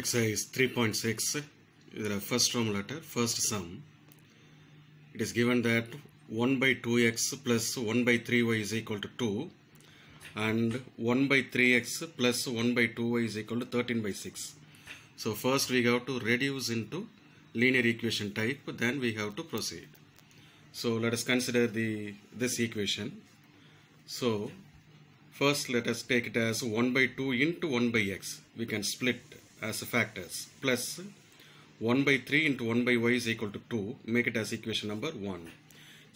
exercise 3.6 the first term letter first sum it is given that 1 by 2x plus 1 by 3y is equal to 2 and 1 by 3x plus 1 by 2y is equal to 13 by 6 so first we have to reduce into linear equation type then we have to proceed so let us consider the this equation so first let us take it as 1 by 2 into 1 by x we can split as factors plus 1 by 3 into 1 by y is equal to 2 make it as equation number 1.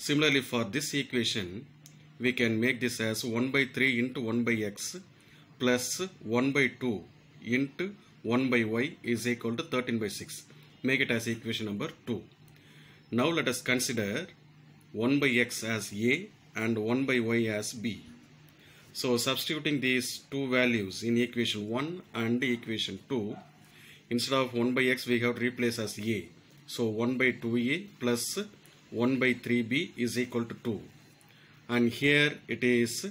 Similarly for this equation we can make this as 1 by 3 into 1 by x plus 1 by 2 into 1 by y is equal to 13 by 6 make it as equation number 2. Now let us consider 1 by x as a and 1 by y as b. So substituting these two values in equation 1 and equation 2, instead of 1 by x we have replaced as a. So 1 by 2a plus 1 by 3b is equal to 2. And here it is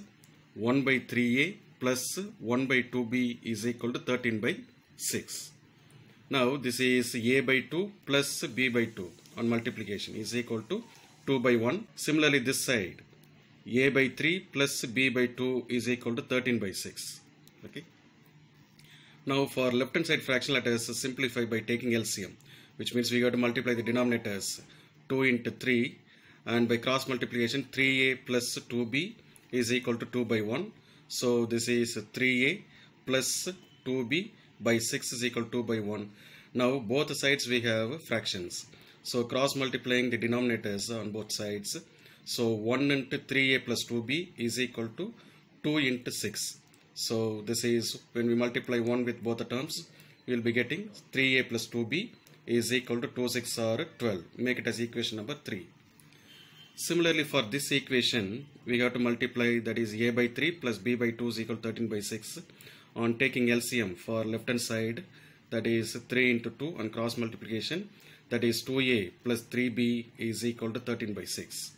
1 by 3a plus 1 by 2b is equal to 13 by 6. Now this is a by 2 plus b by 2 on multiplication is equal to 2 by 1. Similarly this side a by 3 plus b by 2 is equal to 13 by 6 okay now for left hand side fraction let us simplify by taking LCM which means we got to multiply the denominators 2 into 3 and by cross multiplication 3a plus 2b is equal to 2 by 1 so this is 3a plus 2b by 6 is equal to 2 by 1 now both sides we have fractions so cross multiplying the denominators on both sides so 1 into 3a plus 2b is equal to 2 into 6. So this is when we multiply 1 with both the terms, we will be getting 3a plus 2b is equal to 2 6 or 12. Make it as equation number 3. Similarly for this equation, we have to multiply that is a by 3 plus b by 2 is equal to 13 by 6 on taking LCM for left hand side that is 3 into 2 on cross multiplication that is 2a plus 3b is equal to 13 by 6.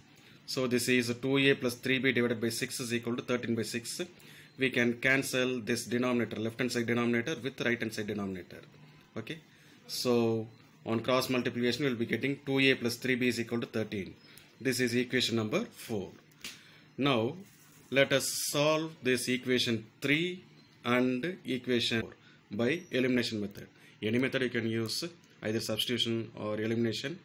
So this is 2a plus 3b divided by 6 is equal to 13 by 6. We can cancel this denominator, left hand side denominator with right hand side denominator. Okay. So on cross multiplication, we will be getting 2a plus 3b is equal to 13. This is equation number 4. Now let us solve this equation 3 and equation 4 by elimination method. Any method you can use either substitution or elimination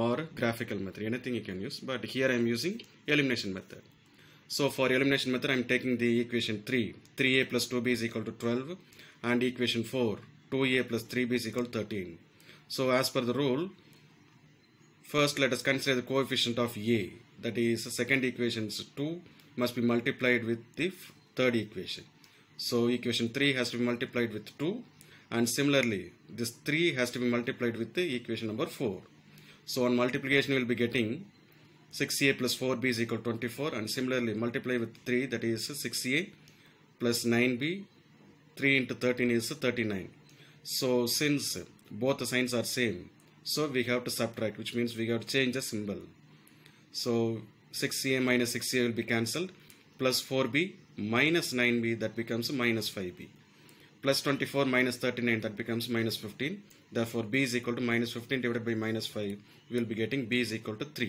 or graphical method anything you can use but here I am using elimination method so for elimination method I am taking the equation 3 3a plus 2b is equal to 12 and equation 4 2a plus 3b is equal to 13 so as per the rule first let us consider the coefficient of a that is the second equation is 2 must be multiplied with the third equation so equation 3 has to be multiplied with 2 and similarly this 3 has to be multiplied with the equation number 4 so on multiplication, we'll be getting 6a plus 4b is equal to 24 and similarly multiply with 3 that is 6a plus 9b 3 into 13 is 39 so since both the signs are same so we have to subtract which means we have to change the symbol so 6a minus 6a will be cancelled plus 4b minus 9b that becomes minus 5b plus 24 minus 39 that becomes minus 15 therefore b is equal to minus 15 divided by minus 5 we will be getting b is equal to 3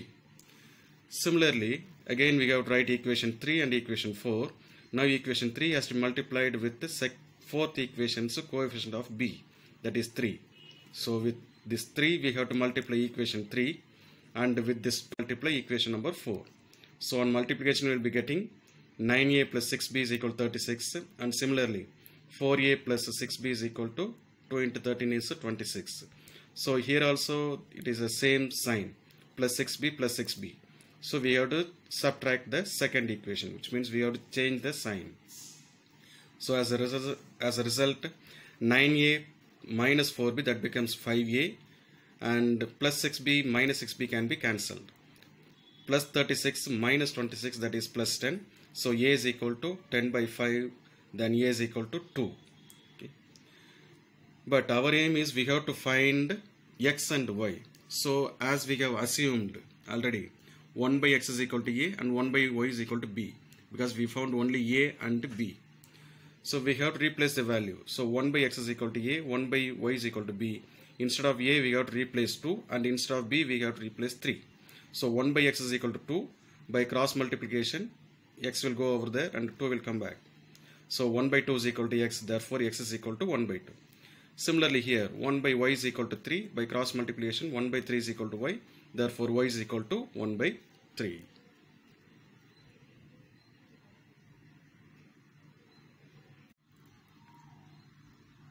similarly again we have to write equation 3 and equation 4 now equation 3 has to be multiplied with the fourth equation so coefficient of b that is 3 so with this 3 we have to multiply equation 3 and with this multiply equation number 4 so on multiplication we will be getting 9a plus 6b is equal to 36 and similarly 4a plus 6b is equal to 2 into 13 is 26. So here also it is the same sign plus 6b plus 6b. So we have to subtract the second equation which means we have to change the sign. So as a as a result 9a minus 4b that becomes 5a and plus 6b minus 6b can be cancelled. Plus 36 minus 26 that is plus 10. So a is equal to 10 by 5 then a is equal to 2 okay. but our aim is we have to find x and y so as we have assumed already 1 by x is equal to a and 1 by y is equal to b because we found only a and b so we have to replace the value so 1 by x is equal to a 1 by y is equal to b instead of a we have to replace 2 and instead of b we have to replace 3 so 1 by x is equal to 2 by cross multiplication x will go over there and 2 will come back so 1 by 2 is equal to x, therefore x is equal to 1 by 2. Similarly here, 1 by y is equal to 3. By cross multiplication, 1 by 3 is equal to y, therefore y is equal to 1 by 3.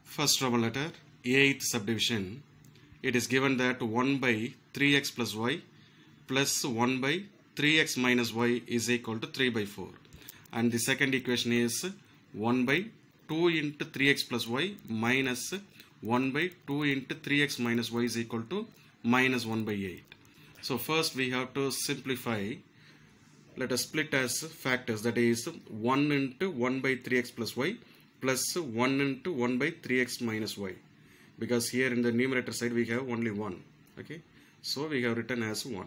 First trouble letter, 8th subdivision. It is given that 1 by 3x plus y plus 1 by 3x minus y is equal to 3 by 4. And the second equation is 1 by 2 into 3x plus y minus 1 by 2 into 3x minus y is equal to minus 1 by 8. So first we have to simplify. Let us split as factors that is 1 into 1 by 3x plus y plus 1 into 1 by 3x minus y because here in the numerator side we have only 1 okay so we have written as 1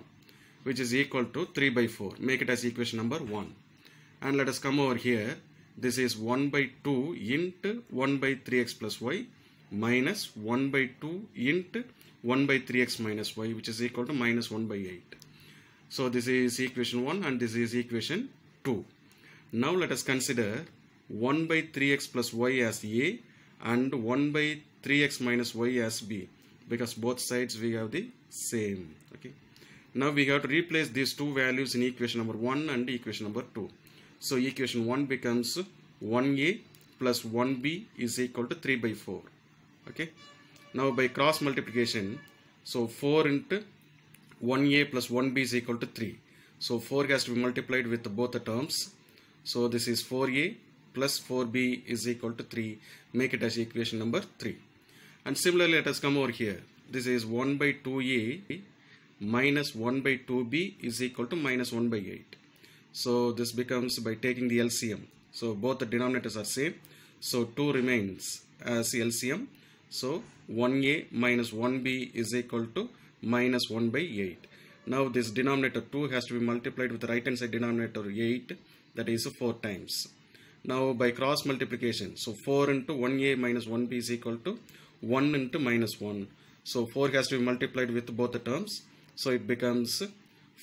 which is equal to 3 by 4 make it as equation number 1 and let us come over here this is 1 by 2 into 1 by 3x plus y minus 1 by 2 into 1 by 3x minus y which is equal to minus 1 by 8. So this is equation 1 and this is equation 2. Now let us consider 1 by 3x plus y as a and 1 by 3x minus y as b because both sides we have the same. Okay. Now we have to replace these two values in equation number 1 and equation number 2. So equation 1 becomes 1a plus 1b is equal to 3 by 4. Okay. Now by cross multiplication, so 4 into 1a plus 1b is equal to 3. So 4 has to be multiplied with both the terms. So this is 4a plus 4b is equal to 3. Make it as equation number 3. And similarly, let us come over here. This is 1 by 2a minus 1 by 2b is equal to minus 1 by 8. So this becomes by taking the LCM. So both the denominators are same. So 2 remains as LCM. So 1a minus 1b is equal to minus 1 by 8. Now this denominator 2 has to be multiplied with the right hand side denominator 8 that is 4 times. Now by cross multiplication, so 4 into 1a minus 1b is equal to 1 into minus 1. So 4 has to be multiplied with both the terms. So it becomes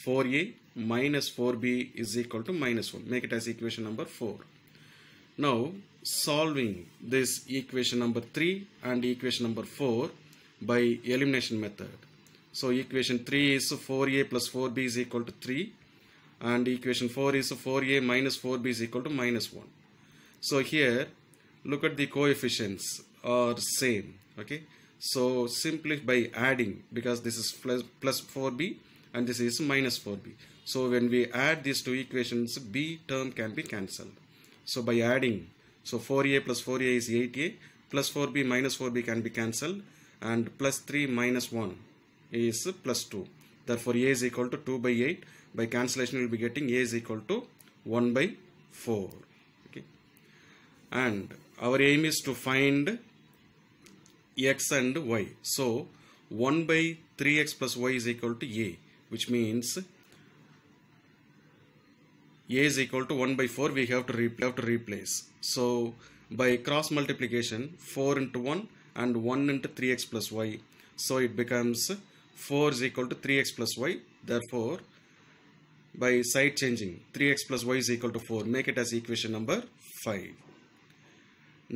4a minus 4b is equal to minus 1. Make it as equation number 4. Now solving this equation number 3 and equation number 4 by elimination method. So equation 3 is 4a plus 4b is equal to 3 and equation 4 is 4a minus 4b is equal to minus 1. So here look at the coefficients are same okay. So simply by adding because this is plus, plus 4b and this is minus 4b. So when we add these two equations, b term can be cancelled. So by adding, so 4a plus 4a is 8a, plus 4b minus 4b can be cancelled, and plus 3 minus 1 is plus 2. Therefore a is equal to 2 by 8. By cancellation, we will be getting a is equal to 1 by 4. Okay. And our aim is to find x and y. So 1 by 3x plus y is equal to a which means a is equal to 1 by 4 we have to, have to replace. So by cross multiplication 4 into 1 and 1 into 3x plus y. So it becomes 4 is equal to 3x plus y. Therefore by side changing 3x plus y is equal to 4 make it as equation number 5.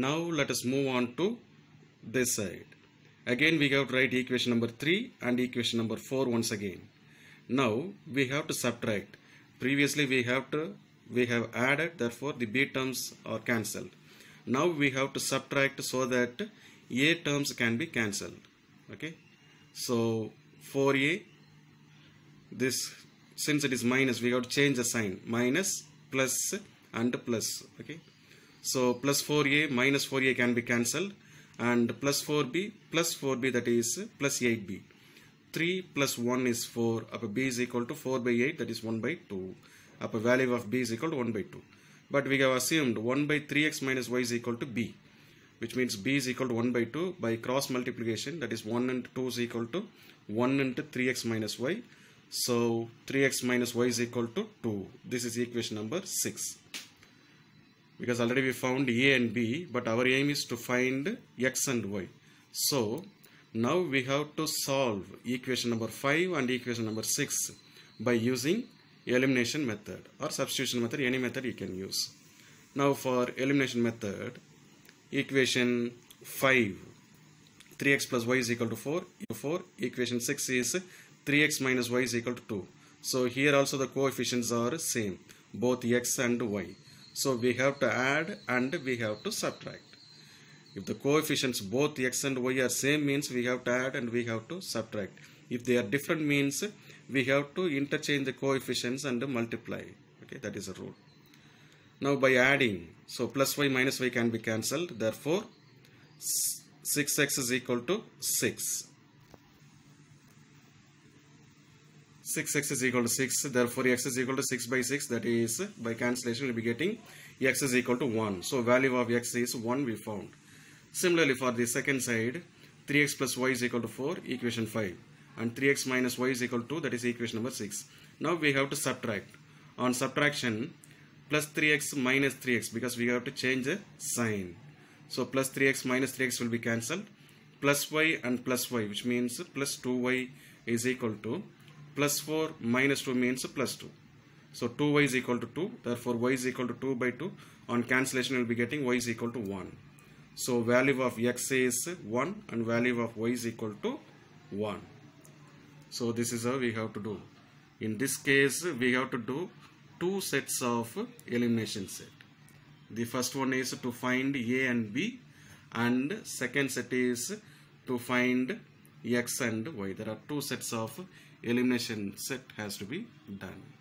Now let us move on to this side. Again we have to write equation number 3 and equation number 4 once again. Now we have to subtract. Previously we have to we have added therefore the B terms are cancelled. Now we have to subtract so that A terms can be cancelled. Okay. So 4A this since it is minus we have to change the sign minus plus and plus okay so plus 4a minus 4a can be cancelled and plus 4b plus 4b that is plus 8b 3 plus 1 is 4. Up b is equal to 4 by 8 that is 1 by 2. Up value of b is equal to 1 by 2. But we have assumed 1 by 3x minus y is equal to b which means b is equal to 1 by 2 by cross multiplication that is 1 and 2 is equal to 1 into 3x minus y. So 3x minus y is equal to 2. This is equation number 6. Because already we found a and b but our aim is to find x and y. So now we have to solve equation number 5 and equation number 6 by using elimination method or substitution method any method you can use. Now for elimination method equation 5 3x plus y is equal to 4 4 equation 6 is 3x minus y is equal to 2 so here also the coefficients are same both x and y so we have to add and we have to subtract if the coefficients both x and y are same means we have to add and we have to subtract. If they are different means we have to interchange the coefficients and multiply. Okay, that is a rule. Now by adding, so plus y minus y can be cancelled. Therefore, 6x is equal to 6. 6x is equal to 6 therefore x is equal to 6 by 6 that is by cancellation we'll be getting x is equal to 1 so value of x is 1 we found Similarly, for the second side, 3x plus y is equal to 4, equation 5. And 3x minus y is equal to that is equation number 6. Now we have to subtract. On subtraction, plus 3x minus 3x because we have to change the sign. So plus 3x minus 3x will be cancelled. Plus y and plus y which means plus 2y is equal to plus 4 minus 2 means plus 2. So 2y is equal to 2 therefore y is equal to 2 by 2 on cancellation we will be getting y is equal to 1. So value of x is 1 and value of y is equal to 1. So this is how we have to do. In this case, we have to do two sets of elimination set. The first one is to find A and B and second set is to find X and Y. There are two sets of elimination set has to be done.